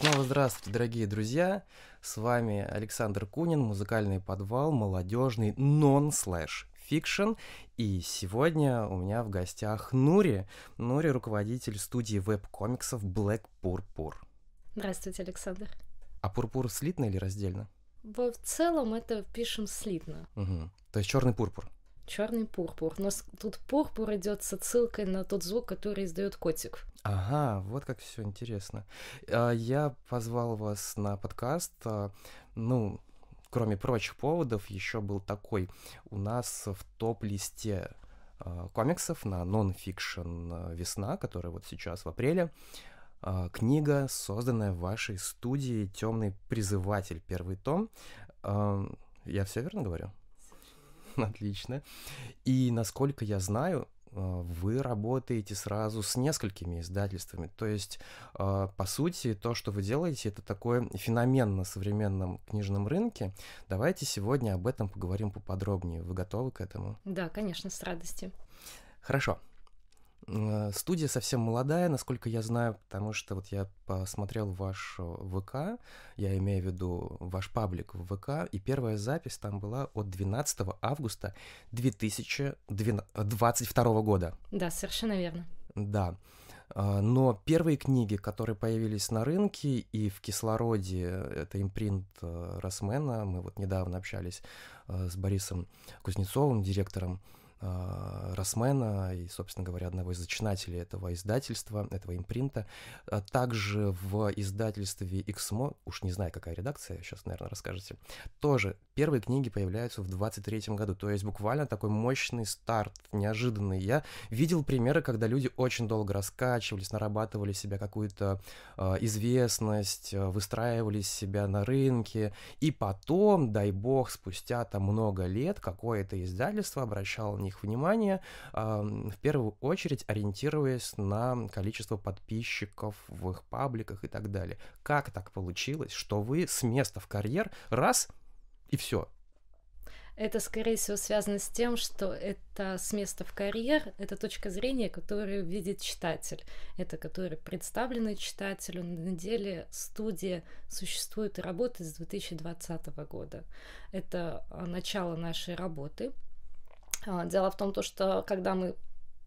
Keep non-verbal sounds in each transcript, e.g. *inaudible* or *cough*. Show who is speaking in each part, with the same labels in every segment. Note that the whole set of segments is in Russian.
Speaker 1: снова здравствуйте, дорогие друзья. С вами Александр Кунин, музыкальный подвал, молодежный нон-слэш фикшн. И сегодня у меня в гостях Нури. Нури — руководитель студии веб-комиксов Black Purpur.
Speaker 2: Здравствуйте, Александр.
Speaker 1: А пурпур слитно или раздельно?
Speaker 2: В целом это пишем слитно.
Speaker 1: Угу. То есть черный пурпур
Speaker 2: черный пурпур. Но тут пурпур идет с отсылкой на тот звук, который издает котик.
Speaker 1: Ага, вот как все интересно. А, я позвал вас на подкаст. А, ну, кроме прочих поводов, еще был такой. У нас в топ-листе а, комиксов на нон-фикшн «Весна», которая вот сейчас в апреле, книга, созданная в вашей студии «Темный призыватель», первый том. Я все верно говорю? *laughs* отлично. И насколько я знаю, а, вы работаете сразу с несколькими издательствами. То есть, а, по сути, то, что вы делаете, это такой феномен на современном книжном рынке. Давайте сегодня об этом поговорим поподробнее. Вы готовы к этому?
Speaker 2: Да, конечно, с радостью.
Speaker 1: Хорошо. Э, студия совсем молодая, насколько я знаю, потому что вот я посмотрел ваш э, ВК, я имею в виду ваш паблик в ВК, и первая запись там была от 12 августа 2022 года.
Speaker 2: Да, совершенно верно.
Speaker 1: Да. А, но первые книги, которые появились на рынке и в кислороде, э, это импринт Росмена, мы вот недавно общались с Борисом Кузнецовым, директором а, Росмена и, собственно говоря, одного из зачинателей этого издательства, этого импринта. А также в издательстве Xmo, уж не знаю, какая редакция, сейчас, наверное, расскажете, тоже первые книги появляются в 23 году, то есть буквально такой мощный старт, неожиданный. Я видел примеры, когда люди очень долго раскачивались, нарабатывали себя какую-то э, известность, э, выстраивали себя на рынке, и потом, дай бог, спустя там много лет какое-то издательство обращало на них внимание, э, в первую очередь ориентируясь на количество подписчиков в их пабликах и так далее. Как так получилось, что вы с места в карьер раз — и все.
Speaker 2: Это, скорее всего, связано с тем, что это с места в карьер, это точка зрения, которую видит читатель, это который представлено читателю. На деле студия существует и работает с 2020 года. Это а, начало нашей работы. А, дело в том, то, что когда мы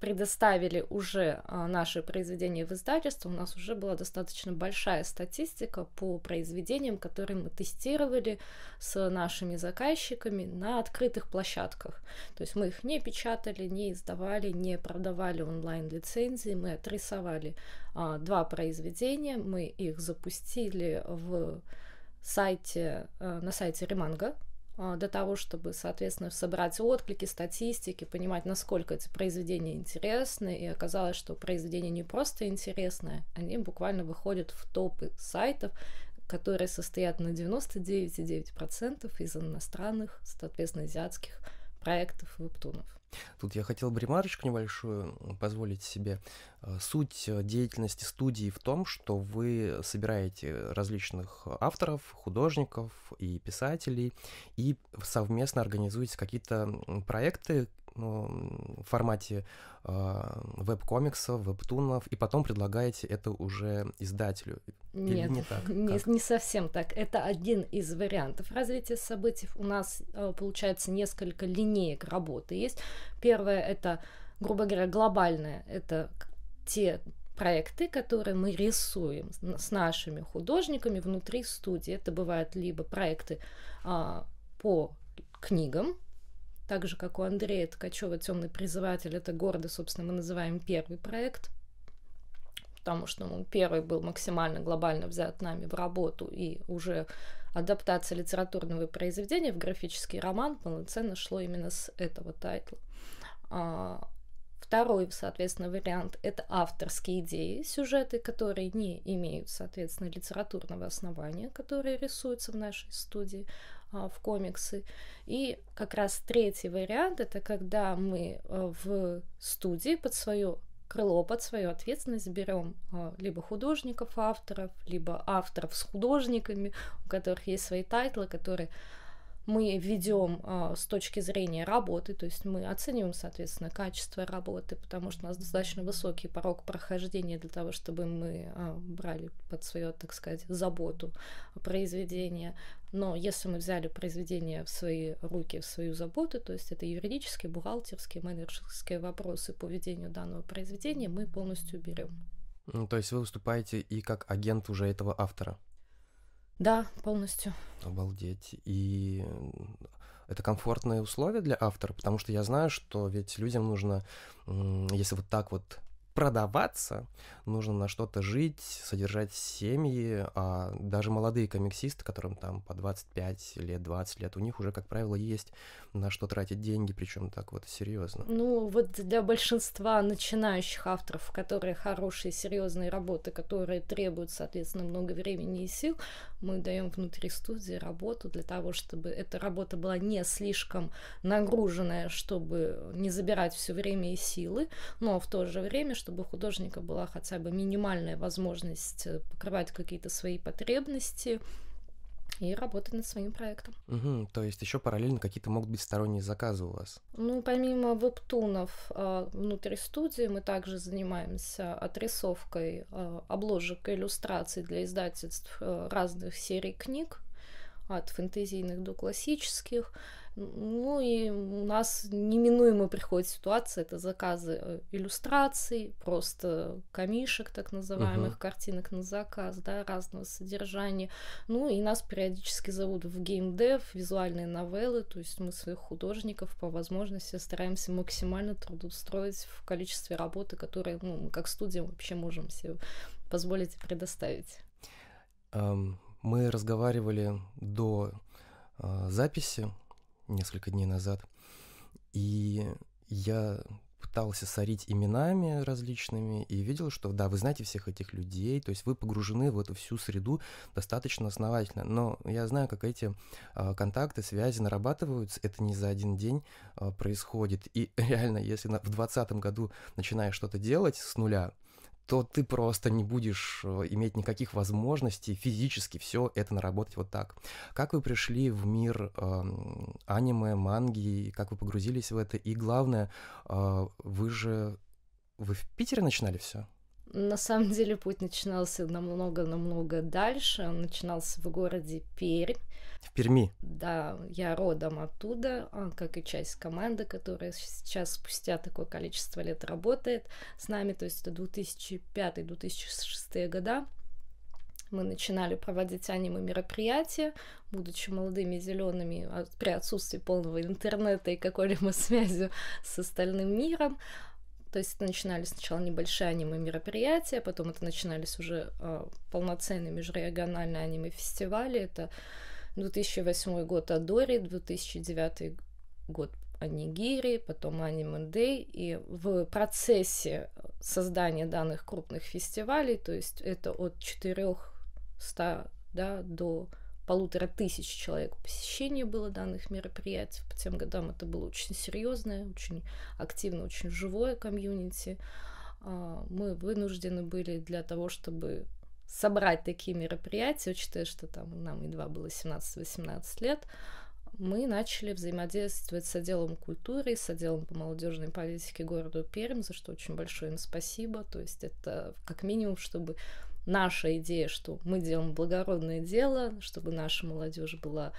Speaker 2: предоставили уже а, наши произведения в издательство, у нас уже была достаточно большая статистика по произведениям, которые мы тестировали с нашими заказчиками на открытых площадках. То есть мы их не печатали, не издавали, не продавали онлайн-лицензии, мы отрисовали а, два произведения, мы их запустили в сайте, а, на сайте Реманга, а, для того, чтобы, соответственно, собрать отклики, статистики, понимать, насколько эти произведения интересны. И оказалось, что произведения не просто интересные, они буквально выходят в топы сайтов, которые состоят на 99,9% из иностранных, соответственно, азиатских проектов вебтунов.
Speaker 1: Тут я хотел бы ремарочку небольшую позволить себе. Э, суть э, деятельности студии в том, что вы собираете различных авторов, художников и писателей и совместно организуете какие-то проекты, в ну, формате э, веб-комиксов, веб-тунов, и потом предлагаете это уже издателю. Нет, Или не, так?
Speaker 2: Не, не совсем так. Это один из вариантов развития событий. У нас а, получается несколько линеек работы есть. Первое это, грубо говоря, глобальное. Это те проекты, которые мы рисуем с нашими художниками внутри студии. Это бывают либо проекты э, по книгам, так же, как у Андрея Ткачева «Темный призыватель» — это гордо, собственно, мы называем первый проект, потому что он ну, первый был максимально глобально взят нами в работу, и уже адаптация литературного произведения в графический роман полноценно шло именно с этого тайтла. А, второй, соответственно, вариант – это авторские идеи, сюжеты, которые не имеют, соответственно, литературного основания, которые рисуются в нашей студии. А, в комиксы. И как раз третий вариант это когда мы э, в студии под свое крыло, под свою ответственность берем а, либо художников, авторов, либо авторов с художниками, у которых есть свои тайтлы, которые мы ведем а, с точки зрения работы, то есть мы оцениваем, соответственно, качество работы, потому что у нас достаточно высокий порог прохождения для того, чтобы мы а, брали под свое, так сказать, заботу произведение. Но если мы взяли произведение в свои руки, в свою заботу, то есть это юридические, бухгалтерские, менеджерские вопросы по ведению данного произведения, мы полностью берем.
Speaker 1: Ну, то есть вы выступаете и как агент уже этого автора?
Speaker 2: Да, полностью.
Speaker 1: Обалдеть. И это комфортные условия для автора, потому что я знаю, что ведь людям нужно, если вот так вот продаваться, нужно на что-то жить, содержать семьи, а даже молодые комиксисты, которым там по 25 лет, 20 лет, у них уже, как правило, есть на что тратить деньги, причем так вот серьезно.
Speaker 2: Ну, вот для большинства начинающих авторов, которые хорошие, серьезные работы, которые требуют, соответственно, много времени и сил, мы даем внутри студии работу для того, чтобы эта работа была не слишком нагруженная, чтобы не забирать все время и силы, но ну, а в то же время, чтобы у художника была хотя бы минимальная возможность э, покрывать какие-то свои потребности и работать над своим проектом.
Speaker 1: Угу, то есть еще параллельно какие-то могут быть сторонние заказы у вас?
Speaker 2: Ну, помимо вебтунов а, внутри студии, мы также занимаемся отрисовкой а, обложек и иллюстраций для издательств э, разных серий книг, от фэнтезийных до классических. Ну и у нас неминуемо приходит ситуация, это заказы э, иллюстраций, просто камишек так называемых, uh картинок на заказ, да, разного содержания. Ну и нас периодически зовут в геймдев, визуальные новеллы, то есть мы своих художников по возможности стараемся максимально трудоустроить в количестве работы, которые ну, мы как студия вообще можем себе позволить предоставить.
Speaker 1: Эм, мы разговаривали до э, записи несколько дней назад. И я пытался сорить именами различными и видел, что да, вы знаете всех этих людей, то есть вы погружены в эту всю среду достаточно основательно. Но я знаю, как эти э, контакты, связи нарабатываются, это не за один день э, происходит. И *laughs* реально, если на, в 2020 году начинаешь что-то делать с нуля, то ты просто не будешь э, иметь никаких возможностей физически все это наработать вот так. Как вы пришли в мир э, аниме, манги, как вы погрузились в это, и главное, э, вы же вы в Питере начинали все?
Speaker 2: на самом деле путь начинался намного-намного дальше. Он начинался в городе Пермь. В Перми? Да, я родом оттуда, а, как и часть команды, которая сейчас спустя такое количество лет работает с нами, то есть это 2005-2006 года. Мы начинали проводить аниме-мероприятия, будучи молодыми зелеными, а, при отсутствии полного интернета и какой-либо *laughs* связи с остальным миром. То есть это начинались сначала небольшие аниме-мероприятия, потом это начинались уже э, полноценные межрегиональные аниме-фестивали. Это 2008 год Адори, 2009 год Анигири, потом Аниме Дэй. И в процессе создания данных крупных фестивалей, то есть это от 400 да, до полутора тысяч человек посещение было данных мероприятий. По тем годам это было очень серьезное, очень активное, очень живое комьюнити. А, мы вынуждены были для того, чтобы собрать такие мероприятия, учитывая, что там нам едва было 17-18 лет, мы начали взаимодействовать с отделом культуры, с отделом по молодежной политике города Пермь, за что очень большое им спасибо. То есть это как минимум, чтобы наша идея, что мы делаем благородное дело, чтобы наша молодежь была,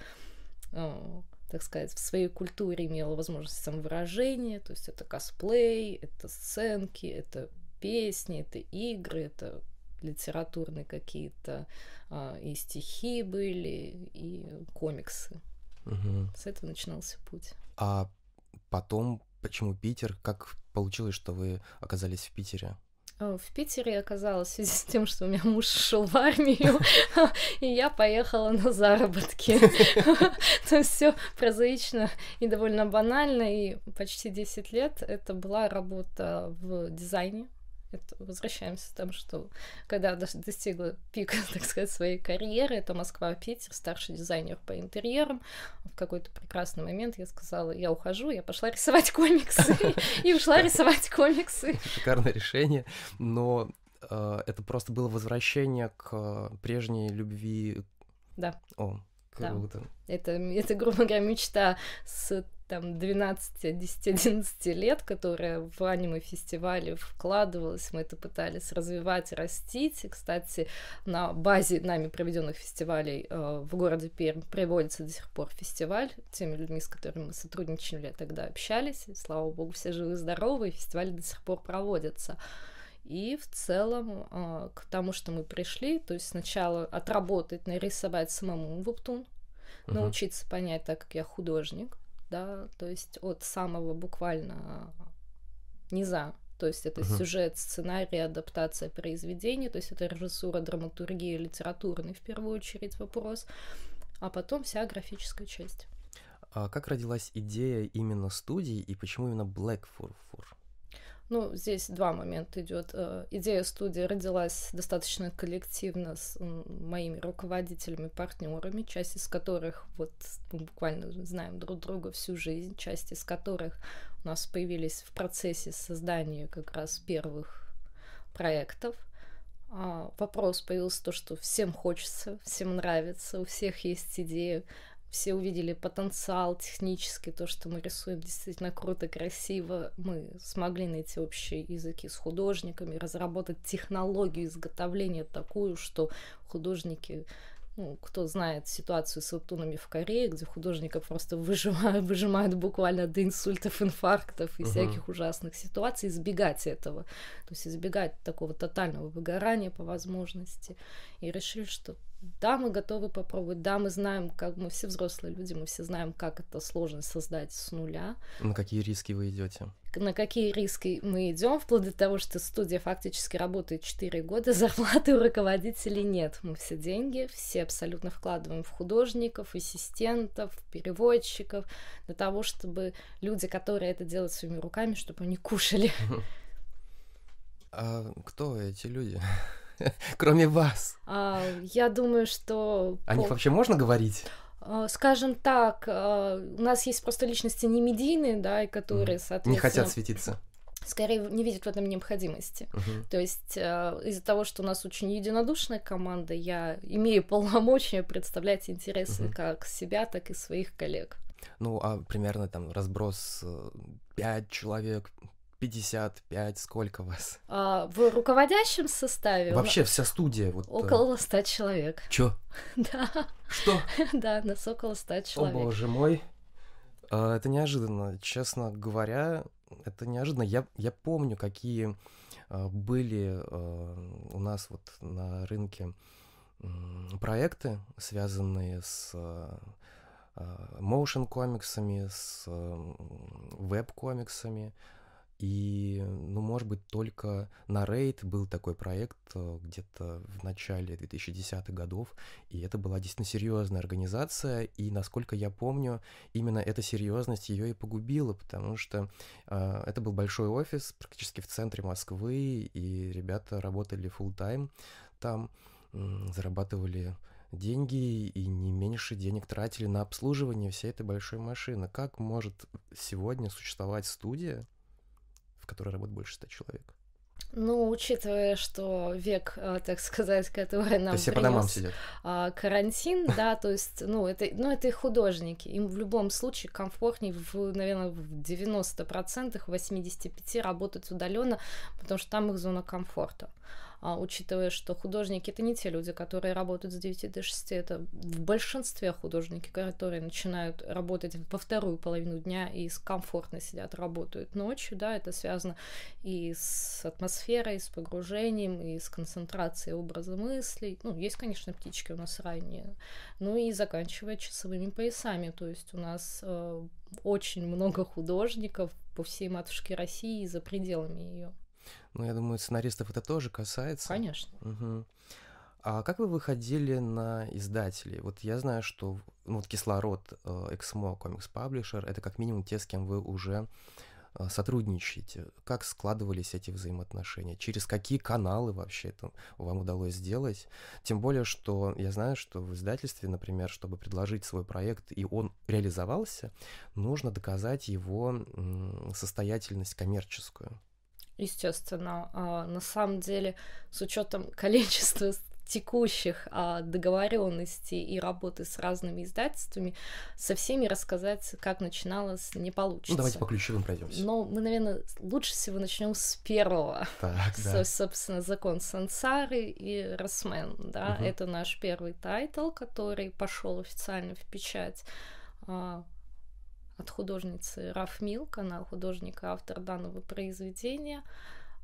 Speaker 2: э, так сказать, в своей культуре имела возможность самовыражения, то есть это косплей, это сценки, это песни, это игры, это литературные какие-то а, и стихи были, и комиксы. Угу. С этого начинался путь.
Speaker 1: А потом, почему Питер? Как получилось, что вы оказались в Питере?
Speaker 2: Э, в Питере оказалось в связи с тем, что у меня муж шел в армию, *laughs* и я поехала на заработки. *laughs* То есть все прозаично и довольно банально, и почти 10 лет это была работа в дизайне, это возвращаемся к тому, что когда даже достигла пика, *laughs* так сказать, своей карьеры, это Москва, Питер, старший дизайнер по интерьерам. В какой-то прекрасный момент я сказала, я ухожу, я пошла рисовать комиксы *laughs* и ушла рисовать комиксы. *laughs*
Speaker 1: Шикарное решение, но э, это просто было возвращение к прежней любви. Да. О, круто.
Speaker 2: Это, это, грубо говоря, мечта с там 12, 10, 11 лет, которая в аниме-фестивале вкладывалась, мы это пытались развивать, растить. И, кстати, на базе нами проведенных фестивалей э, в городе Пермь проводится до сих пор фестиваль теми людьми, с которыми мы сотрудничали тогда общались. И, слава богу, все живы и здоровы, и фестиваль до сих пор проводится. И в целом э, к тому, что мы пришли, то есть сначала отработать, нарисовать самому вебтун, uh-huh. научиться понять, так как я художник, да, то есть от самого буквально низа. То есть это uh-huh. сюжет, сценарий, адаптация произведения, то есть это режиссура, драматургия, литературный в первую очередь вопрос, а потом вся графическая часть.
Speaker 1: А как родилась идея именно студии и почему именно Black Four Four?
Speaker 2: Ну, здесь два момента идет. Э, идея студии родилась достаточно коллективно с моими руководителями, партнерами, часть из которых вот мы буквально знаем друг друга всю жизнь, часть из которых у нас появились в процессе создания как раз первых проектов. А, вопрос появился то, что всем хочется, всем нравится, у всех есть идея, все увидели потенциал технический то, что мы рисуем действительно круто, красиво. Мы смогли найти общие языки с художниками, разработать технологию изготовления такую, что художники ну, кто знает ситуацию с вебтунами в Корее, где художников просто выжимают, *laughs* выжимают буквально до инсультов, инфарктов и uh-huh. всяких ужасных ситуаций, избегать этого. То есть избегать такого тотального выгорания по возможности. И решили, что да, мы готовы попробовать, да, мы знаем, как мы все взрослые люди, мы все знаем, как это сложно создать с нуля.
Speaker 1: На какие риски вы идете?
Speaker 2: На какие риски мы идем, вплоть до того, что студия фактически работает 4 года, *laughs* зарплаты у руководителей нет. Мы все деньги, все абсолютно вкладываем в художников, ассистентов, переводчиков, для того, чтобы люди, которые это делают своими руками, чтобы они кушали.
Speaker 1: *laughs* А кто эти люди? *laughs* кроме вас?
Speaker 2: А, я думаю, что... О них вообще можно говорить? А, скажем так, а, у нас есть просто личности не медийные, да, и которые, соответственно... Не хотят светиться скорее не видят в этом необходимости. Uh-huh. То есть а, из-за того, что у нас очень единодушная команда, я имею *laughs* полномочия представлять интересы uh-huh. как себя, так и своих коллег.
Speaker 1: Ну, а примерно там разброс 5 э, человек, 55, сколько вас?
Speaker 2: А, в руководящем составе? Вообще
Speaker 1: вся студия. Вот, э, около
Speaker 2: 100 человек. Чё? *laughs* Да. Что? *laughs* Да, нас около 100 человек. О боже
Speaker 1: мой. А, это неожиданно, честно говоря, это неожиданно. Я, я помню, какие а, были а, у нас вот на рынке проекты, связанные с а, а, моушен комиксами, с веб комиксами, и, ну, может быть, только на рейд был такой проект э, где-то в начале 2010-х годов, и это была действительно серьезная организация, и, насколько я помню, именно эта серьезность ее и погубила, потому что э, это был большой офис практически в центре Москвы, и ребята работали full тайм там, э, зарабатывали деньги и не меньше денег тратили на обслуживание всей этой большой машины. Как может сегодня существовать студия, в которой работает больше ста человек.
Speaker 2: Ну, учитывая, что век, а, так сказать, который нам то по домам сидят. А, карантин, *laughs* да, то есть, ну, это, ну, это и художники. Им в любом случае комфортнее, в, наверное, в 90%, 85% работать удаленно, потому что там их зона комфорта. А, учитывая, что художники это не те люди, которые работают с 9 до 6, это в большинстве художники, которые начинают работать во вторую половину дня и комфортно сидят, работают ночью, да, это связано и с атмосферой, и с погружением, и с концентрацией образа мыслей, ну, есть, конечно, птички у нас ранние, ну и заканчивая часовыми поясами, то есть у нас э, очень много художников по всей матушке России и за пределами ее.
Speaker 1: Ну, я думаю, сценаристов это тоже касается. Конечно. Угу. А как вы выходили на издателей? Вот я знаю, что ну, вот кислород э, Эксмо, комикс паблишер, это как минимум те, с кем вы уже э, сотрудничаете. Как складывались эти взаимоотношения? Через какие каналы вообще это вам удалось сделать? Тем более, что я знаю, что в издательстве, например, чтобы предложить свой проект и он реализовался, нужно доказать его состоятельность коммерческую.
Speaker 2: Естественно, а, на самом деле, с учетом *laughs* количества текущих а, договоренностей и работы с разными издательствами, со всеми рассказать, как начиналось, не получится. Ну, давайте по ключевым пройдемся. Но мы, наверное, лучше всего начнем с первого. Так, *laughs* да. С, собственно, закон Сансары и Росмен. Да? Угу. Это наш первый тайтл, который пошел официально в печать а, от художницы Раф Милк, она художник и автор данного произведения.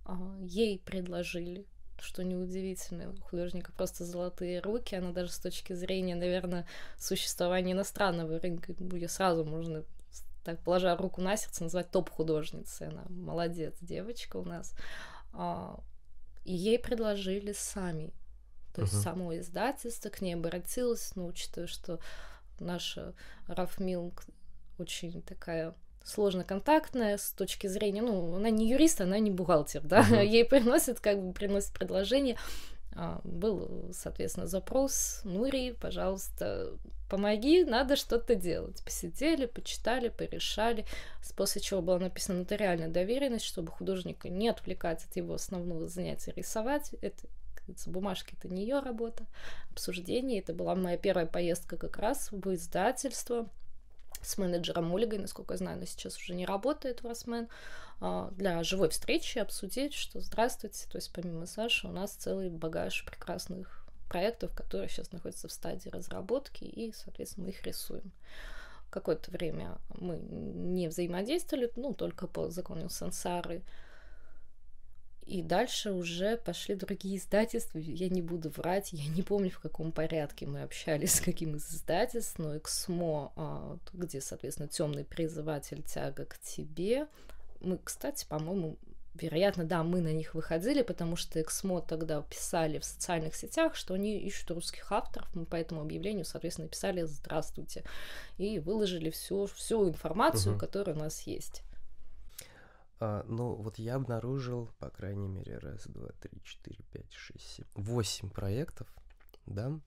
Speaker 2: А, ей предложили, что неудивительно, у художника просто золотые руки, она даже с точки зрения, наверное, существования иностранного рынка, ее сразу можно так, положа руку на сердце, назвать топ-художницей. Она молодец, девочка у нас. А, и ей предложили сами. То uh-huh. есть само издательство к ней обратилось, но ну, учитывая, что наша Раф Милк очень такая сложно контактная с точки зрения, ну, она не юрист, она не бухгалтер, да, uh-huh. *laughs* ей приносят, как бы приносят предложение, а, был, соответственно, запрос, Нури, пожалуйста, помоги, надо что-то делать. Посидели, почитали, порешали, после чего была написана нотариальная доверенность, чтобы художника не отвлекать от его основного занятия рисовать, это говорится, бумажки это не ее работа, обсуждение, это была моя первая поездка как раз в издательство, с менеджером Олигой, насколько я знаю, она сейчас уже не работает в Росмен, а, для живой встречи обсудить, что здравствуйте, то есть помимо Саши у нас целый багаж прекрасных проектов, которые сейчас находятся в стадии разработки, и, соответственно, мы их рисуем. Какое-то время мы не взаимодействовали, ну, только по закону сенсары, и дальше уже пошли другие издательства. Я не буду врать, я не помню, в каком порядке мы общались *laughs* с каким из издательств, но Эксмо, а, где, соответственно, темный призыватель тяга к тебе. Мы, кстати, по-моему, вероятно, да, мы на них выходили, потому что Эксмо тогда писали в социальных сетях, что они ищут русских авторов. Мы по этому объявлению, соответственно, писали «Здравствуйте» и выложили всю, всю информацию, угу. которая у нас есть.
Speaker 1: А, ну, вот я обнаружил, по крайней мере, раз, два, три, четыре, пять, шесть, семь, восемь проектов, да,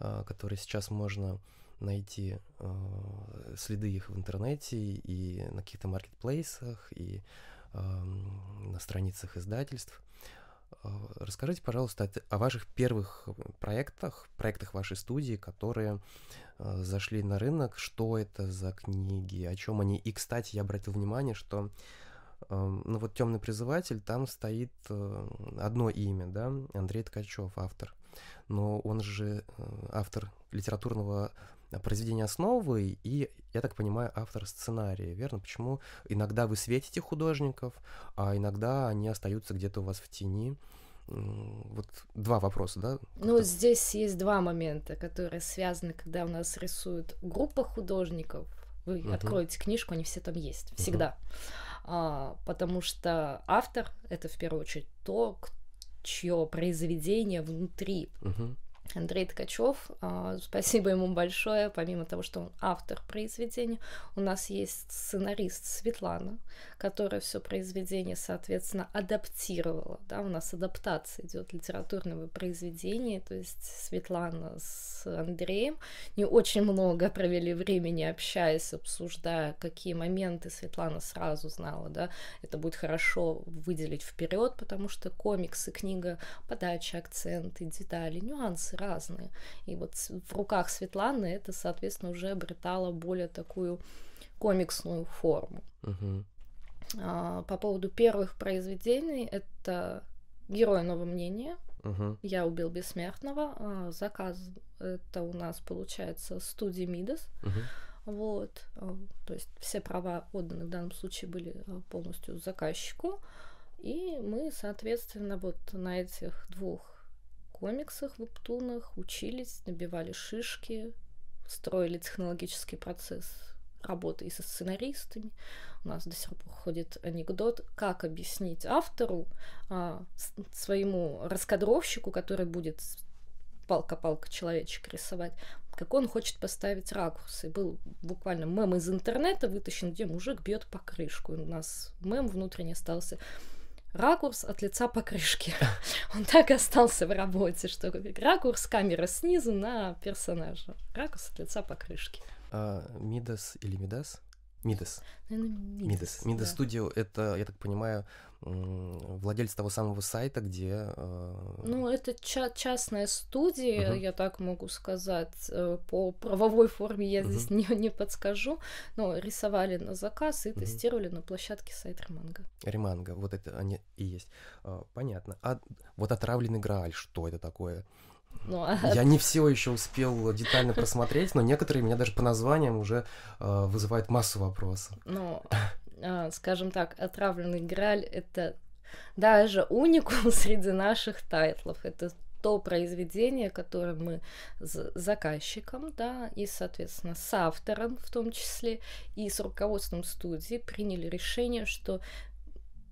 Speaker 1: а, которые сейчас можно найти э, следы их в интернете и на каких-то маркетплейсах, и э, на страницах издательств. А, расскажите, пожалуйста, о, ваших первых проектах, проектах вашей студии, которые а, зашли на рынок, что это за книги, о чем они. И, кстати, я обратил внимание, что Эм, ну вот темный призыватель, там стоит э, одно имя, да, Андрей Ткачев, автор. Но он же э, автор литературного произведения основы и, я так понимаю, автор сценария, верно? Почему иногда вы светите художников, а иногда они остаются где-то у вас в тени? Вот два вопроса, да?
Speaker 2: Ну, здесь есть два момента, которые связаны, когда у нас рисует группа художников, вы угу. откроете книжку, они все там есть, всегда. Угу. А, потому что автор это в первую очередь то, чье произведение внутри. Угу Андрей Ткачев, а, спасибо ему большое, помимо того, что он автор произведения, у нас есть сценарист Светлана, которая все произведение, соответственно, адаптировала, да, у нас адаптация идет литературного произведения, то есть Светлана с Андреем не очень много провели времени, общаясь, обсуждая, какие моменты Светлана сразу знала, да, это будет хорошо выделить вперед, потому что комикс и книга, подача, акценты, детали, нюансы вопросы разные. И вот в руках Светланы это, соответственно, уже обретало более такую комиксную форму. Угу. А, по поводу первых произведений, это «Герой нового мнения», угу. «Я убил бессмертного», а, заказ это у нас получается студии «Мидас». Угу. Вот, а, то есть все права отданы в данном случае были а, полностью заказчику. И мы, соответственно, вот на этих двух комиксах, вебтунах, учились, набивали шишки, строили технологический процесс работы и со сценаристами. У нас до сих пор ходит анекдот, как объяснить автору, а, своему раскадровщику, который будет палка-палка человечек рисовать, как он хочет поставить ракурсы. Был буквально мем из интернета вытащен, где мужик бьет по крышку. И у нас мем внутренне остался ракурс от лица покрышки. *laughs* Он так и остался в работе, что ракурс камеры снизу на персонажа. Ракурс от лица покрышки.
Speaker 1: А Мидас или Мидас? Мидас. Ну, ну, Мидас. Мидас Студио это, я так понимаю, владелец того самого сайта, где... Э,
Speaker 2: ну, это ча- частная студия, uh-huh. я так могу сказать. Э, по правовой форме я uh-huh. здесь не, не подскажу, но рисовали на заказ и uh-huh. тестировали на площадке сайт Реманга.
Speaker 1: Реманга, вот это они и есть. Э, понятно. А вот отравленный Грааль, что это такое?
Speaker 2: Ну, а я не
Speaker 1: все еще успел детально просмотреть, но некоторые меня даже по названиям уже э, вызывают массу вопросов.
Speaker 2: Ну, э, скажем так, «Отравленный Граль» — это даже уникум *laughs* среди наших тайтлов. Это то произведение, которое мы с заказчиком, да, и, соответственно, с автором в том числе, и с руководством студии приняли решение, что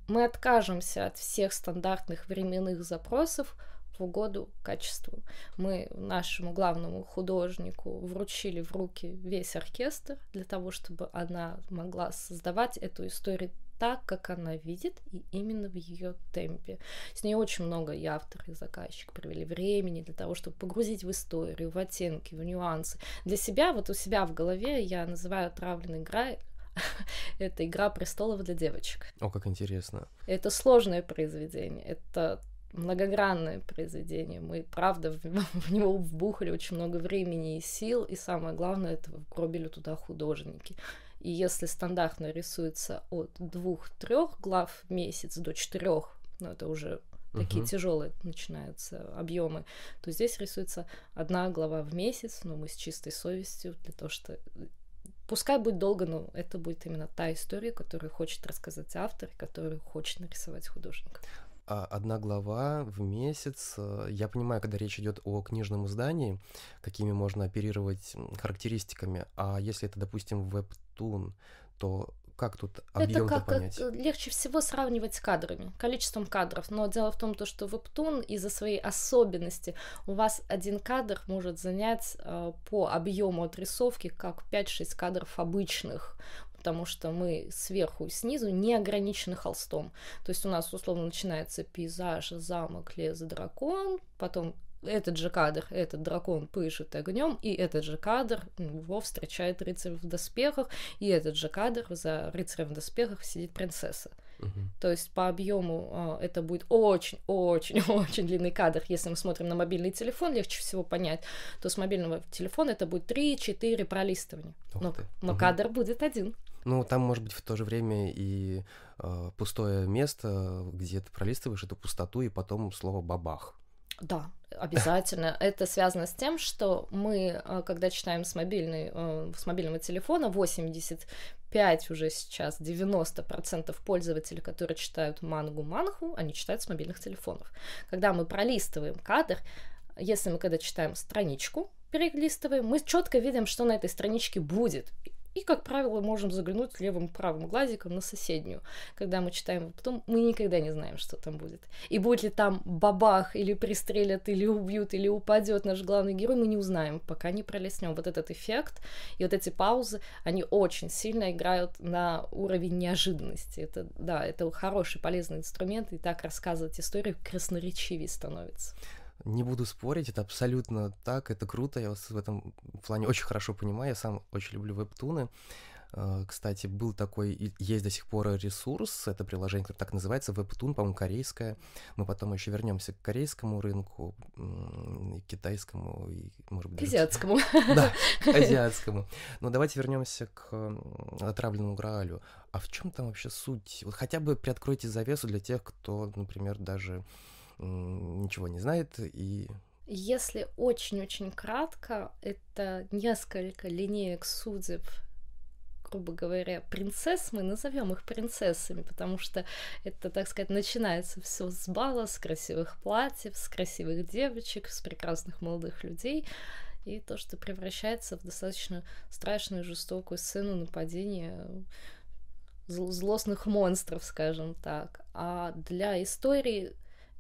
Speaker 2: мы откажемся от всех стандартных временных запросов – в году качеству. Мы нашему главному художнику вручили в руки весь оркестр для того, чтобы она могла создавать эту историю так, как она видит, и именно в ее темпе. С ней очень много и автор, и заказчик провели времени для того, чтобы погрузить в историю, в оттенки, в нюансы. Для себя, вот у себя в голове я называю «Отравленный грай» *laughs* это «Игра престолов» для девочек.
Speaker 1: О, как интересно.
Speaker 2: Это сложное произведение, это многогранное произведение. Мы, правда, в, в него вбухали очень много времени и сил, и самое главное, это вгробили туда художники. И если стандартно рисуется от двух-трех глав в месяц до четырех, ну это уже uh такие тяжелые начинаются объемы, то здесь рисуется одна глава в месяц, но мы с чистой совестью для того, что пускай будет долго, но это будет именно та история, которую хочет рассказать автор, которую хочет нарисовать художник.
Speaker 1: А, одна глава в месяц. Э, я понимаю, когда речь идет о книжном издании, какими можно оперировать характеристиками, а если это, допустим, вебтун, то как тут объем это как, э, понять? Как
Speaker 2: э, легче всего сравнивать с кадрами, количеством кадров. Но дело в том, то, что вебтун из-за своей особенности у вас один кадр может занять э, по объему отрисовки как 5-6 кадров обычных потому что мы сверху и снизу не ограничены холстом. То есть у нас условно начинается пейзаж, замок, лес, дракон, потом этот же кадр, этот дракон пышет огнем, и этот же кадр его встречает рыцарь в доспехах, и этот же кадр за рыцарем в доспехах сидит принцесса. Угу. То есть по объему а, это будет очень-очень-очень *laughs* длинный кадр. Если мы смотрим на мобильный телефон, легче всего понять, то с мобильного телефона это будет 3-4 пролистывания. Ух но ты. но угу. кадр будет один.
Speaker 1: Ну, там, может быть, в то же время и э, пустое место, где ты пролистываешь эту пустоту, и потом слово «бабах».
Speaker 2: Да, обязательно. Это связано с тем, что мы, а, когда читаем с, мобильной, а, с мобильного телефона, 85 уже сейчас, 90% пользователей, которые читают мангу манху, они читают с мобильных телефонов. Когда мы пролистываем кадр, если мы когда читаем страничку, перелистываем, мы четко видим, что на этой страничке будет. И, как правило, можем заглянуть левым правым глазиком на соседнюю. Когда мы читаем потом, мы никогда не знаем, что там будет. И будет ли там бабах, или пристрелят, или убьют, или упадет наш главный герой, мы не узнаем, пока не пролеснем. Вот этот эффект и вот эти паузы, они очень сильно играют на уровень неожиданности. Это, да, это хороший, полезный инструмент, и так рассказывать историю красноречивее становится
Speaker 1: не буду спорить, это абсолютно так, это круто, я вас в этом плане очень хорошо понимаю, я сам очень люблю вебтуны. А, кстати, был такой, есть до сих пор ресурс, это приложение, которое так называется, Webtoon, по-моему, корейское. Мы потом еще вернемся к корейскому рынку, и китайскому, и, может быть... Азиатскому. Да, *laughs* азиатскому. Но давайте вернемся к отравленному Граалю. А в чем там вообще суть? Вот хотя бы приоткройте завесу для тех, кто, например, даже ничего не знает и
Speaker 2: если очень-очень кратко, это несколько линеек судеб грубо говоря, принцесс, мы назовем их принцессами, потому что это, так сказать, начинается все с бала, с красивых платьев, с красивых девочек, с прекрасных молодых людей, и то, что превращается в достаточно страшную, жестокую сцену нападения злостных монстров, скажем так. А для истории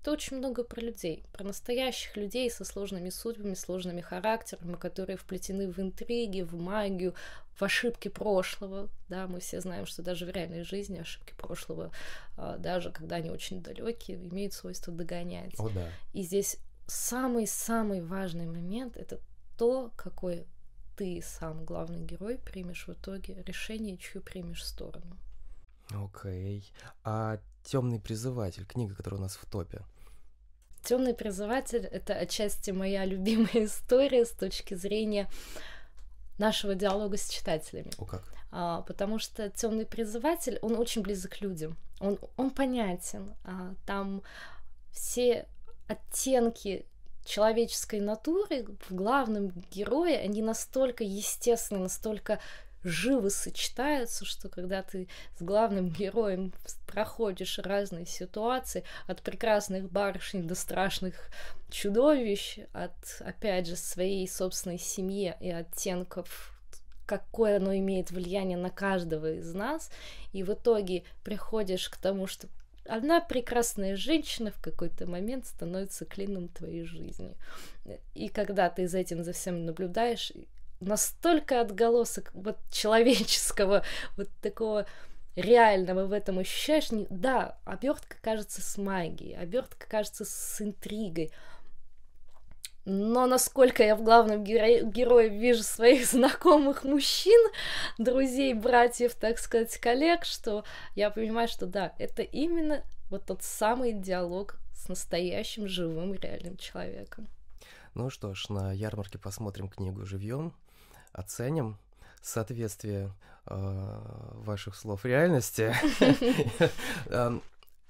Speaker 2: это очень много про людей, про настоящих людей со сложными судьбами, сложными характерами, которые вплетены в интриги, в магию, в ошибки прошлого. Да, мы все знаем, что даже в реальной жизни ошибки прошлого, а, даже когда они очень далекие, имеют свойство догонять. О, да. И здесь самый-самый важный момент это то, какой ты сам главный герой примешь в итоге решение, чью примешь сторону.
Speaker 1: Окей. Okay. А темный призыватель, книга, которая у нас в топе.
Speaker 2: Темный призыватель это отчасти моя любимая история с точки зрения нашего диалога с читателями. О как? А, потому что темный призыватель, он очень близок к людям, он, он понятен, а, там все оттенки человеческой натуры в главном герое, они настолько естественны, настолько живо сочетаются, что когда ты с главным героем проходишь разные ситуации, от прекрасных барышень до страшных чудовищ, от, опять же, своей собственной семьи и оттенков какое оно имеет влияние на каждого из нас, и в итоге приходишь к тому, что одна прекрасная женщина в какой-то момент становится клином твоей жизни. И когда ты за этим за всем наблюдаешь, настолько отголосок вот человеческого, вот такого реального в этом ощущаешь. Да, обертка кажется с магией, обертка кажется с интригой. Но насколько я в главном геро- герое вижу своих *laughs* знакомых мужчин, друзей, братьев, так сказать, коллег, что я понимаю, что да, это именно вот тот самый диалог с настоящим, живым, реальным человеком.
Speaker 1: Ну что ж, на ярмарке посмотрим книгу живьем оценим соответствие э, ваших слов реальности. *laughs* Эм,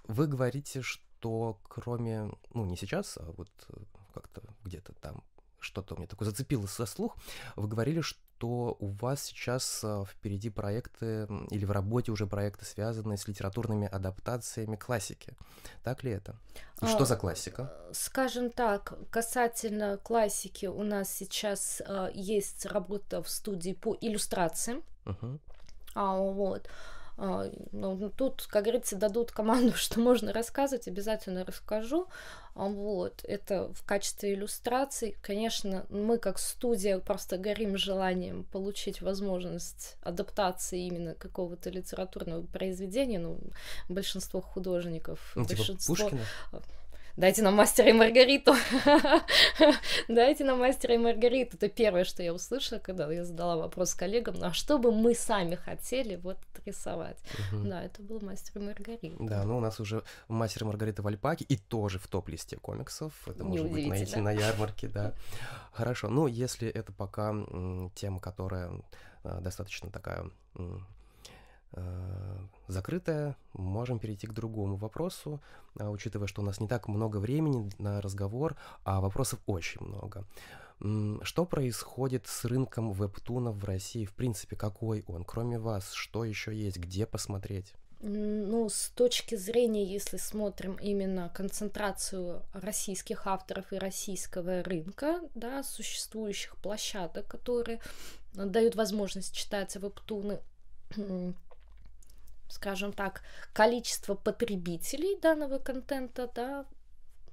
Speaker 1: вы говорите, что кроме, ну не сейчас, а вот э, как-то где-то там что-то мне такое зацепило со слух. Вы говорили, что у вас сейчас э, впереди проекты или в работе уже проекты, связанные с литературными адаптациями классики. Так ли это? И ну, а, что за классика? Э,
Speaker 2: скажем так, касательно классики у нас сейчас а, есть работа в студии по иллюстрациям. Угу. А, вот. А, ну, ну, тут, как говорится, дадут команду, *laughs* что можно рассказывать, обязательно расскажу. А вот, это в качестве иллюстрации. Конечно, мы как студия просто горим желанием получить возможность адаптации именно какого-то литературного произведения. Ну, большинство художников, ну, типа большинство... Пушкина? А, дайте нам мастера и Маргариту, *laughs* дайте нам мастера и Маргариту. Это первое, что я услышала, когда я задала вопрос коллегам, ну а что бы мы сами хотели вот рисовать? Угу. Да, это был мастер и Маргарита. Да,
Speaker 1: ну у нас уже мастер и Маргарита в Альпаке и тоже в топ-листе комиксов. Это может быть найти на ярмарке, да. Хорошо, ну если это пока тема, которая э, достаточно такая Э, закрытая. Можем перейти к другому вопросу, а, учитывая, что у нас не так много времени на разговор, а вопросов очень много. Что происходит с рынком вебтунов в России? В принципе, какой он? Кроме вас, что еще есть? Где посмотреть?
Speaker 2: Ну, с точки зрения, если смотрим именно концентрацию российских авторов и российского рынка, да, существующих площадок, которые э, дают возможность читать вебтуны, скажем так, количество потребителей данного контента, да,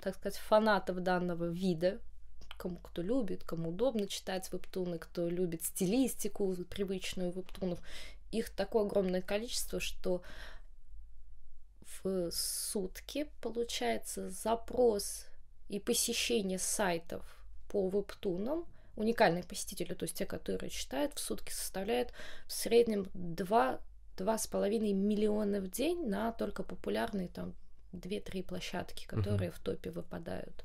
Speaker 2: так сказать, фанатов данного вида, кому кто любит, кому удобно читать вебтуны, кто любит стилистику привычную вебтунов, их такое огромное количество, что в сутки получается запрос и посещение сайтов по вебтунам уникальные посетители, то есть те, которые читают в сутки, составляют в среднем 2 2,5 миллиона в день на только популярные там 2-3 площадки, которые uh-huh. в топе выпадают.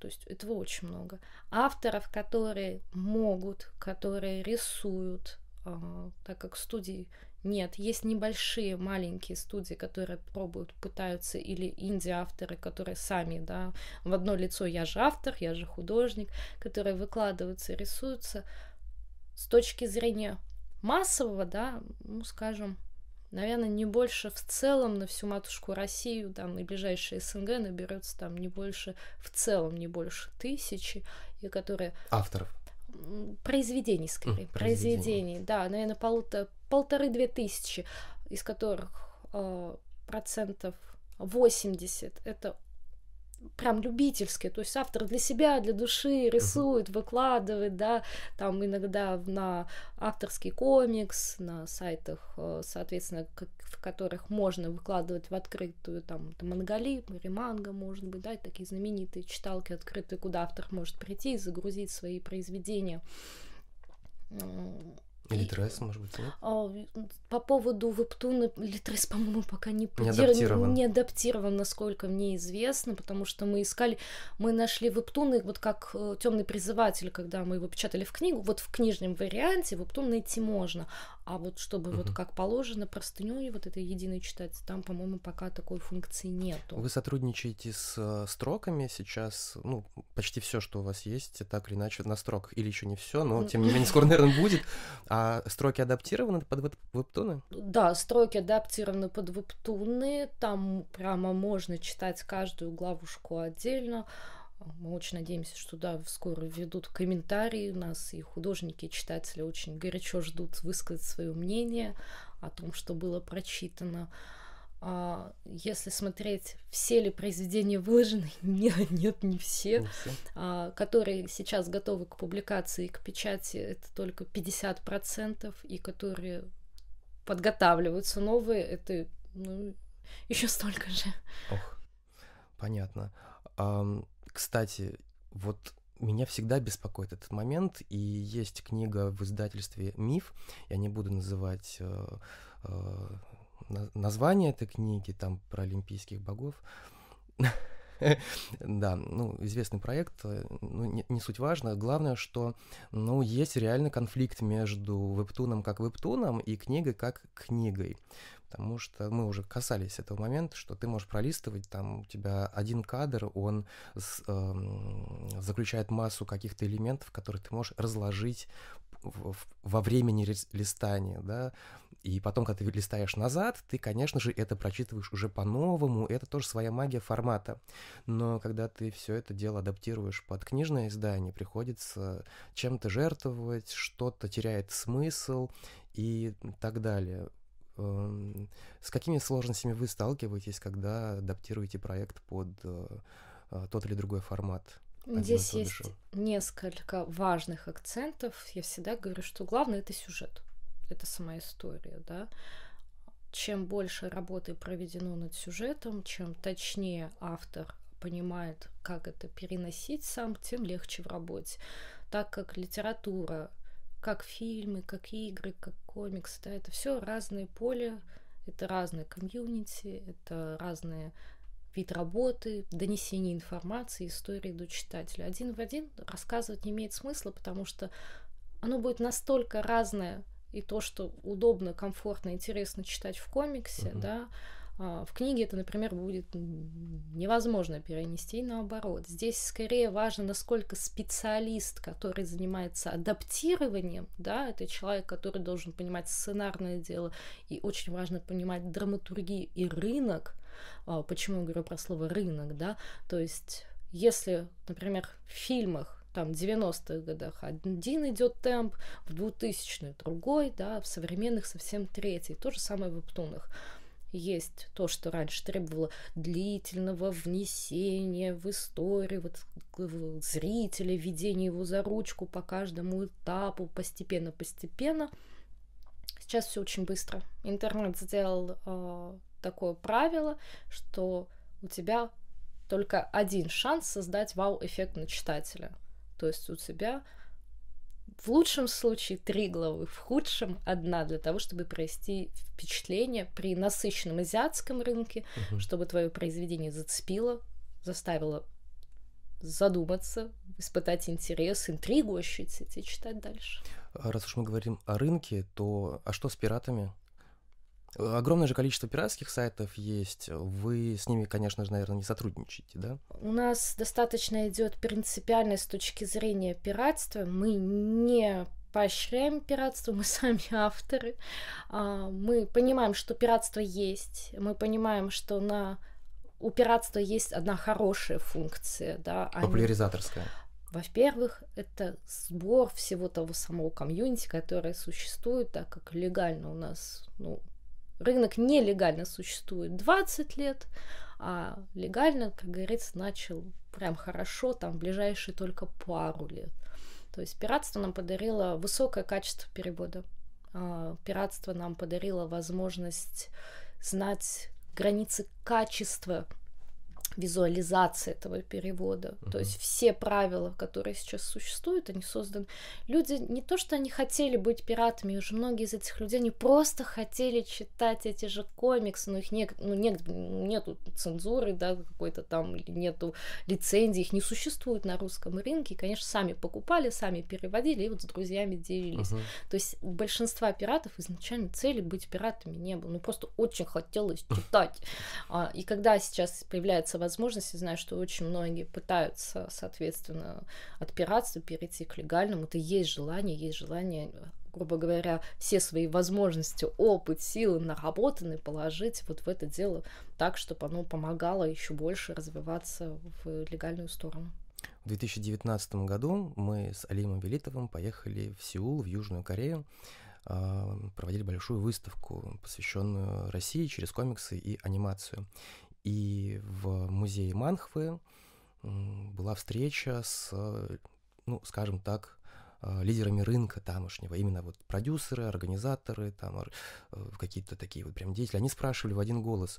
Speaker 2: То есть этого очень много. Авторов, которые могут, которые рисуют, э, так как студий нет, есть небольшие, маленькие студии, которые пробуют, пытаются, или инди-авторы, которые сами, да, в одно лицо я же автор, я же художник, которые выкладываются, рисуются. С точки зрения массового, да, ну, скажем, наверное, не больше в целом на всю матушку Россию, там, и ближайшие СНГ наберется там не больше, в целом не больше тысячи, и которые... Авторов. Произведений, скорее. Mm, произведений. да, наверное, полта... полторы-две тысячи, из которых э, процентов 80 это прям любительски, то есть автор для себя, для души рисует, выкладывает, да, там иногда на авторский комикс, на сайтах, э, соответственно, как, в которых можно выкладывать в открытую, там, это Мангали, Реманга, может быть, да, такие знаменитые читалки открытые, куда автор может прийти и загрузить свои произведения
Speaker 1: Литрес, может
Speaker 2: быть, нет? А, по поводу вебтуна Литрес, по-моему, пока не, не, адаптирован. не адаптирован, насколько мне известно, потому что мы искали, мы нашли вебтуны вот как э, темный призыватель, когда мы его печатали в книгу, вот в книжном варианте вебтун найти можно, а вот чтобы угу. вот как положено простыней вот это единой читать, там, по-моему, пока такой функции нету. Вы
Speaker 1: сотрудничаете с э, строками сейчас, ну, почти все, что у вас есть, так или иначе на строках или еще не все, но ну, тем не менее *laughs* скоро, наверное, будет. А строки адаптированы под вебтуны?
Speaker 2: Да, строки адаптированы под вебтуны, там прямо можно читать каждую главушку отдельно. Мы очень надеемся, что да, скоро введут комментарии. у Нас и художники, и читатели очень горячо ждут высказать свое мнение о том, что было прочитано. А если смотреть, все ли произведения выложены, *laughs* нет, нет, не все, А, которые сейчас готовы к публикации и к печати, это только 50%, и которые подготавливаются новые, это ну, *laughs* еще столько же. Ох,
Speaker 1: понятно. Кстати, вот меня всегда беспокоит этот момент, и есть книга в издательстве «Миф», я не буду называть э, э, название этой книги, там про олимпийских богов, *laughs* *laughs* да, ну, известный проект, э, ну, не, не суть важно. Главное, что, ну, есть реальный конфликт между вебтуном как вебтуном и книгой как книгой. Потому что мы уже касались этого момента, что ты можешь пролистывать, там у тебя один кадр, он с, э, заключает массу каких-то элементов, которые ты можешь разложить во времени листания, да, и потом, когда ты листаешь назад, ты, конечно же, это прочитываешь уже по-новому, это тоже своя магия формата. Но когда ты все это дело адаптируешь под книжное издание, приходится чем-то жертвовать, что-то теряет смысл и так далее. Эм, с какими сложностями вы сталкиваетесь, когда адаптируете проект под э, тот или другой формат?
Speaker 2: Здесь есть несколько важных акцентов. Я всегда говорю, что главное это сюжет. Это сама история, да. Чем больше работы проведено над сюжетом, чем точнее автор понимает, как это переносить сам, тем легче в работе. Так как литература, как фильмы, как игры, как комиксы, да, это все разные поле, это разные комьюнити, это разные вид работы, донесение информации, истории до читателя. Один в один рассказывать не имеет смысла, потому что оно будет настолько разное, и то, что удобно, комфортно, интересно читать в комиксе, угу. да, а, в книге это, например, будет невозможно перенести и наоборот. Здесь скорее важно, насколько специалист, который занимается адаптированием, да, это человек, который должен понимать сценарное дело, и очень важно понимать драматургию и рынок, а, почему я говорю про слово рынок, да? То есть, если, например, в фильмах там 90-х годах один идет темп, в 2000-х другой, да, в современных совсем третий. То же самое в Эптунах. Есть то, что раньше требовало длительного внесения в историю вот, зрителя, введения его за ручку по каждому этапу постепенно-постепенно. Сейчас все очень быстро. Интернет сделал а, такое правило, что у тебя только один шанс создать вау-эффект на читателя. То есть у тебя в лучшем случае три главы, в худшем одна для того, чтобы провести впечатление при насыщенном азиатском рынке, угу. чтобы твое произведение зацепило, заставило задуматься, испытать интерес, интригу ощутить и читать дальше.
Speaker 1: Раз уж мы говорим о рынке, то а что с пиратами? Огромное же количество пиратских сайтов есть. Вы с ними, конечно же, наверное, не сотрудничаете, да?
Speaker 2: У нас достаточно идет принципиально с точки зрения пиратства. Мы не поощряем пиратство, мы сами *laughs* авторы. А, мы понимаем, что пиратство есть. Мы понимаем, что на у пиратства есть одна хорошая функция, да. Они... Популяризаторская. Во-первых, это сбор всего того самого комьюнити, которое существует, так как легально у нас, ну, рынок нелегально существует 20 лет, а легально, как говорится, начал прям хорошо, там, в ближайшие только пару лет. То есть пиратство нам подарило высокое качество перевода. А, пиратство нам подарило возможность знать границы качества визуализации этого перевода. Uh-huh. То есть все правила, которые сейчас существуют, они созданы. Люди не то, что они хотели быть пиратами, уже многие из этих людей, они просто хотели читать эти же комиксы, но их не, ну, не, нету цензуры, да, какой-то там нету лицензии, их не существует на русском рынке. И, конечно, сами покупали, сами переводили и вот с друзьями делились. Uh-huh. То есть у большинства пиратов изначально цели быть пиратами не было. Ну просто очень хотелось читать. А, и когда сейчас появляется возможности. Знаю, что очень многие пытаются, соответственно, от пиратства перейти к легальному. Это есть желание, есть желание грубо говоря, все свои возможности, опыт, силы наработаны, положить вот в это дело так, чтобы оно помогало еще больше развиваться в легальную сторону.
Speaker 1: В 2019 году мы с Алимом Велитовым поехали в Сеул, в Южную Корею, а, проводили большую выставку, посвященную России через комиксы и анимацию. И в музее Манхвы была встреча с, э, ну, скажем так, э, лидерами рынка тамошнего, именно вот продюсеры, организаторы, там э, какие-то такие вот прям деятели, они спрашивали в один голос,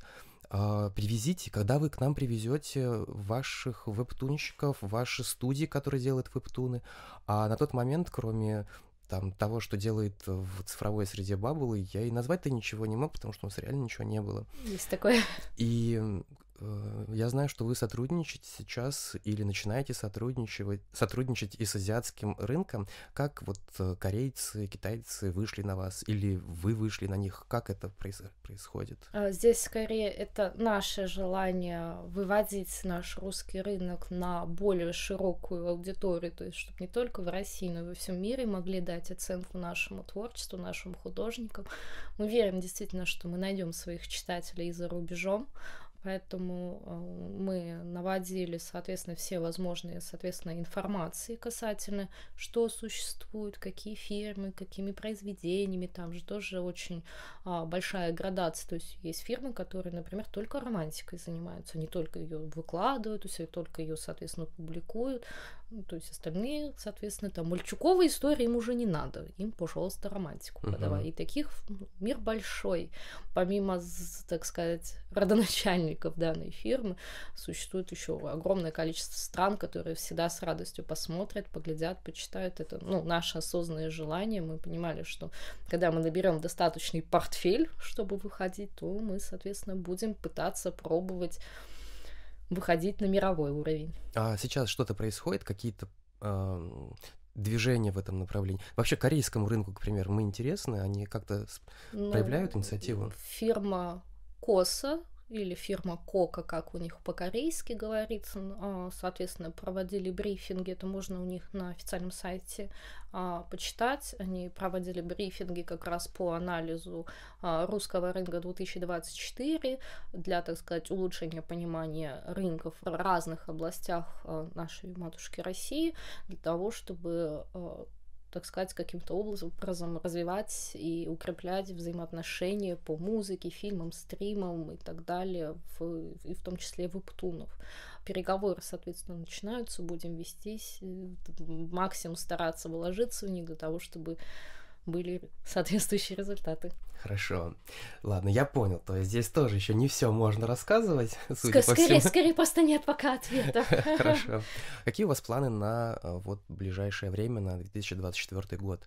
Speaker 1: «А привезите, когда вы к нам привезете ваших вебтунщиков, ваши студии, которые делают вебтуны, а на тот момент, кроме там, того, что делает в цифровой среде баблы, я и назвать-то ничего не мог, потому что у нас реально ничего не было. Есть такое. И Э, я знаю, что вы сотрудничаете сейчас или начинаете сотрудничать, сотрудничать и с азиатским рынком. Как вот э, корейцы, китайцы вышли на вас или вы вышли на них? Как это происходит?
Speaker 2: А, здесь скорее это наше желание выводить наш русский рынок на более широкую аудиторию, то есть чтобы не только в России, но и во всем мире могли дать оценку нашему творчеству, нашим художникам. Мы верим действительно, что мы найдем своих читателей за рубежом, Поэтому э, мы наводили, соответственно, все возможные, соответственно, информации касательно, что существует, какие фирмы, какими произведениями, там же тоже очень а, большая градация, то есть есть фирмы, которые, например, только романтикой занимаются, не только ее выкладывают, то есть только ее, соответственно, публикуют, ну, то есть остальные, соответственно, там мальчуковые истории им уже не надо. Им, пожалуйста, романтику uh-huh. подавай. И таких ну, мир большой. Помимо, так сказать, родоначальников данной фирмы, существует еще огромное количество стран, которые всегда с радостью посмотрят, поглядят, почитают. Это ну, наше осознанное желание. Мы понимали, что когда мы наберем достаточный портфель, чтобы выходить, то мы, соответственно, будем пытаться пробовать выходить на мировой уровень.
Speaker 1: А сейчас что-то происходит, какие-то э, движения в этом направлении? Вообще корейскому рынку, к примеру, мы интересны, они как-то
Speaker 2: ну, проявляют инициативу? Фирма Коса или фирма Кока, как у них по-корейски говорится, а, соответственно, проводили брифинги, это можно у них на официальном сайте а, почитать. Они проводили брифинги как раз по анализу а, русского рынка 2024 для, так сказать, улучшения понимания рынков в разных областях нашей матушки России, для того, чтобы так сказать, каким-то образом развивать и укреплять взаимоотношения по музыке, фильмам, стримам и так далее, в, и в том числе в Уптунов. Переговоры, соответственно, начинаются, будем вестись, максимум стараться вложиться в них для того, чтобы были соответствующие результаты.
Speaker 1: Хорошо. Ладно, я понял. То есть здесь тоже еще не все можно рассказывать. *laughs* Судя Ск- по скорее, всему. скорее просто нет пока ответа. *laughs* Хорошо. Какие у вас планы на э, вот ближайшее время, на 2024 год?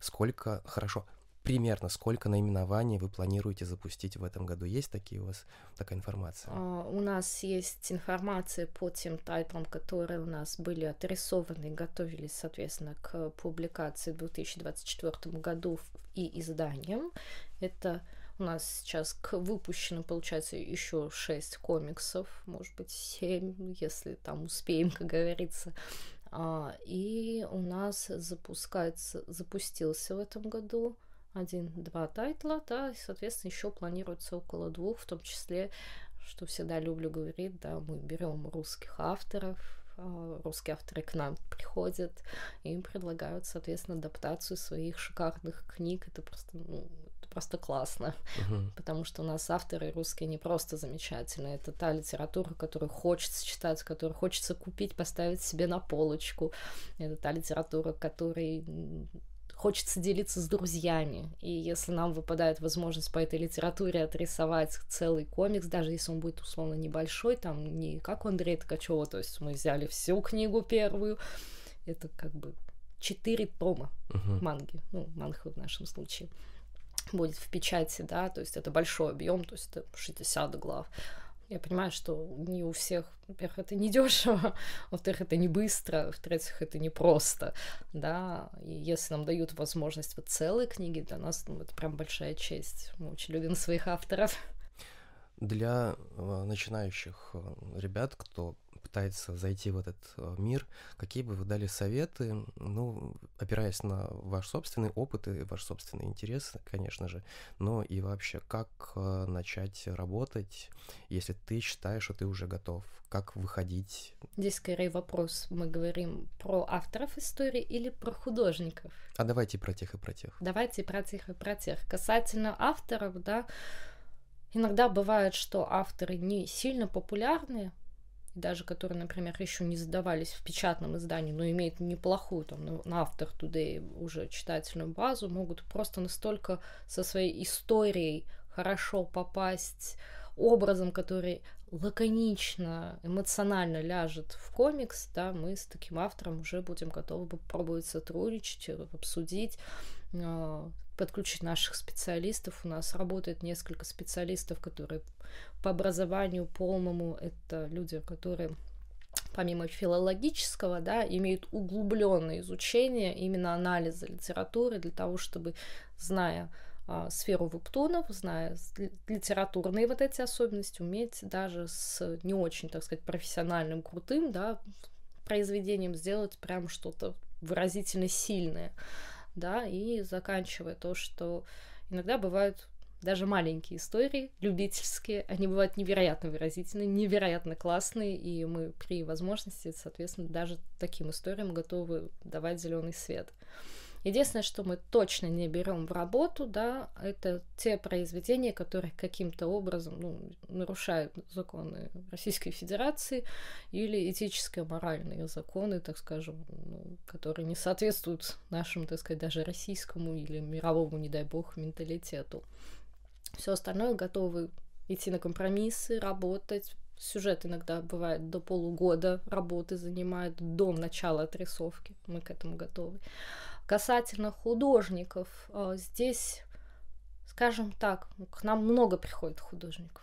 Speaker 1: Сколько... Хорошо примерно сколько наименований вы планируете запустить в этом году? Есть такие у вас такая информация?
Speaker 2: А, у нас есть информация по тем тайтлам, которые у нас были отрисованы и готовились, соответственно, к публикации в 2024 году и изданиям. Это у нас сейчас к выпущенным получается, еще шесть комиксов, может быть, семь, если там успеем, как говорится. А, и у нас запускается, запустился в этом году один-два тайтла, да, и, соответственно, еще планируется около двух, в том числе, что всегда люблю говорить, да, мы берем русских авторов, а, русские авторы к нам приходят, им предлагают, соответственно, адаптацию своих шикарных книг, это просто, ну, просто классно, uh-huh. потому что у нас авторы русские не просто замечательные, это та литература, которую хочется читать, которую хочется купить, поставить себе на полочку, это та литература, которой хочется делиться с друзьями. И если нам выпадает возможность по этой литературе отрисовать целый комикс, даже если он будет условно небольшой, там не как у Андрея Ткачева, то есть мы взяли всю книгу первую, это как бы четыре тома uh-huh. манги, ну, манхы в нашем случае, будет в печати, да, то есть это большой объем, то есть это 60 глав. Я понимаю, что не у всех, во-первых, это не дешево, *laughs* во-вторых, это не быстро, в-третьих, это не просто, да, и если нам дают возможность вот целой книги, для нас ну, это прям большая честь, мы очень любим своих авторов.
Speaker 1: Для э, начинающих э, ребят, кто пытается зайти в этот э, мир, какие бы вы дали советы, ну, опираясь на ваш собственный опыт и ваш собственный интерес, конечно же, но ну и вообще, как э, начать работать, если ты считаешь, что ты уже готов, как выходить?
Speaker 2: Здесь скорее вопрос, мы говорим про авторов истории или про художников?
Speaker 1: А давайте про тех, и про тех.
Speaker 2: Давайте про тех, и про тех. Касательно авторов, да, Иногда бывает, что авторы не сильно популярны, даже которые, например, еще не задавались в печатном издании, но имеют неплохую там на автор Today уже читательную базу, могут просто настолько со своей историей хорошо попасть образом, который лаконично, эмоционально ляжет в комикс, да, мы с таким автором уже будем готовы попробовать сотрудничать, э, обсудить, э, подключить наших специалистов. У нас работает несколько специалистов, которые по образованию полному это люди, которые помимо филологического, да, имеют углубленное изучение именно анализа литературы для того, чтобы, зная а, сферу вебтонов, зная литературные вот эти особенности, уметь даже с не очень, так сказать, профессиональным, крутым, да, произведением сделать прям что-то выразительно сильное, да, и заканчивая то, что иногда бывают даже маленькие истории, любительские, они бывают невероятно выразительные, невероятно классные, и мы при возможности, соответственно, даже таким историям готовы давать зеленый свет. Uh, Единственное, что мы точно не берем в работу, да, это те произведения, которые каким-то образом ну, нарушают законы Российской Федерации или этические, моральные законы, так скажем, ну, которые не соответствуют нашему, так сказать, даже российскому или мировому, не дай бог, менталитету. Все остальное готовы идти на компромиссы, работать, сюжет иногда бывает до полугода работы занимает, до начала отрисовки, мы к этому готовы. Касательно художников, э, здесь, скажем так, к нам много приходит художников.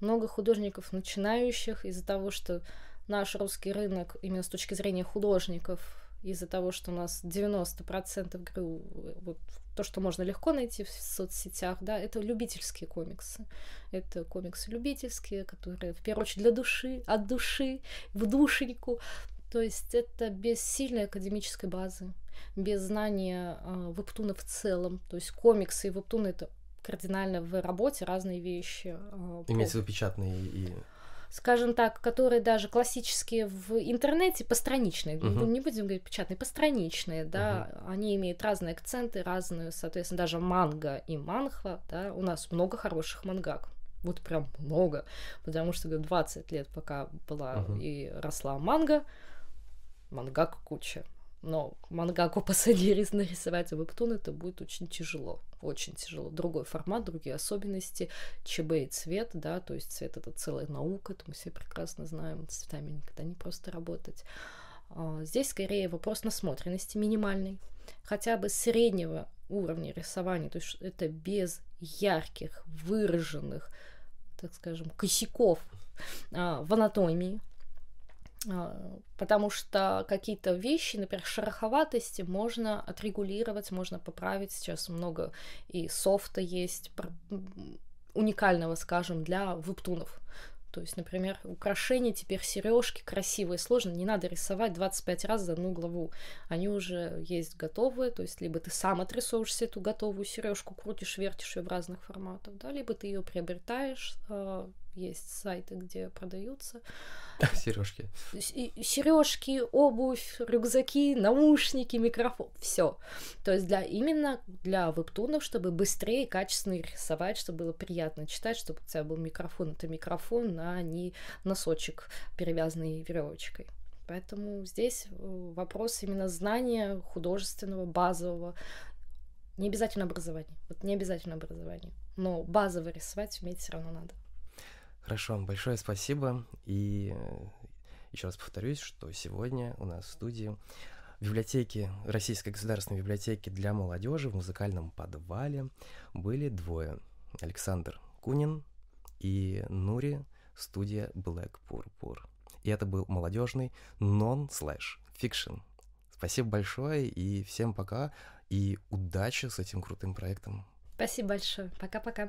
Speaker 2: Много художников начинающих из-за того, что наш русский рынок, именно с точки зрения художников, из-за того, что у нас 90% говорю, вот, то, что можно легко найти в соцсетях, да, это любительские комиксы. Это комиксы любительские, которые, в первую очередь, для души, от души, в душеньку. То есть это без сильной академической базы без знания э, вебтуна в целом. То есть комиксы и вебтуны — это кардинально в работе разные вещи. Э, Имеется в виду
Speaker 1: печатные и
Speaker 2: скажем так, которые даже классические в интернете постраничные, uh-huh. не будем говорить печатные, постраничные, да, uh-huh. они имеют разные акценты, разную, соответственно, даже манга и манхва, да, у нас много хороших мангак, вот прям много, потому что, говорю, 20 лет пока была uh-huh. и росла манга, мангак куча, но мангаку *laughs* посадили нарисовать вебтун, это будет очень тяжело, очень тяжело. Другой формат, другие особенности, ЧБ и цвет, да, то есть цвет это целая наука, это мы все прекрасно знаем, с цветами никогда не просто работать. А, здесь скорее вопрос насмотренности минимальный, хотя бы среднего уровня рисования, то есть это без ярких, выраженных, так скажем, косяков а, в анатомии, а, потому что какие-то вещи, например, шероховатости можно отрегулировать, можно поправить. Сейчас много и софта есть, уникального, скажем, для вептунов. То есть, например, украшения, теперь сережки красивые, сложно не надо рисовать 25 раз за одну главу. Они уже есть готовые, то есть либо ты сам отрисовываешь эту готовую сережку, крутишь, вертишь ее в разных форматах, да, либо ты ее приобретаешь, а, есть сайты, где продаются.
Speaker 1: *laughs* Сережки.
Speaker 2: Сережки, обувь, рюкзаки, наушники, микрофон, все. То есть для именно для вебтунов, чтобы быстрее и качественно рисовать, чтобы было приятно читать, чтобы у тебя был микрофон, это микрофон, а не носочек, перевязанный веревочкой. Поэтому здесь э, вопрос именно знания художественного, базового. Не обязательно образование. Вот не обязательно образование. Но базово рисовать уметь все равно надо.
Speaker 1: Хорошо, большое спасибо. И э, еще раз повторюсь, что сегодня у нас в студии в библиотеке Российской государственной библиотеки для молодежи в музыкальном подвале были двое. Александр Кунин и Нури, студия Black Purpur. И это был молодежный нон-слэш фикшн. Спасибо большое и всем пока и удачи с этим крутым проектом.
Speaker 2: Спасибо большое. Пока-пока.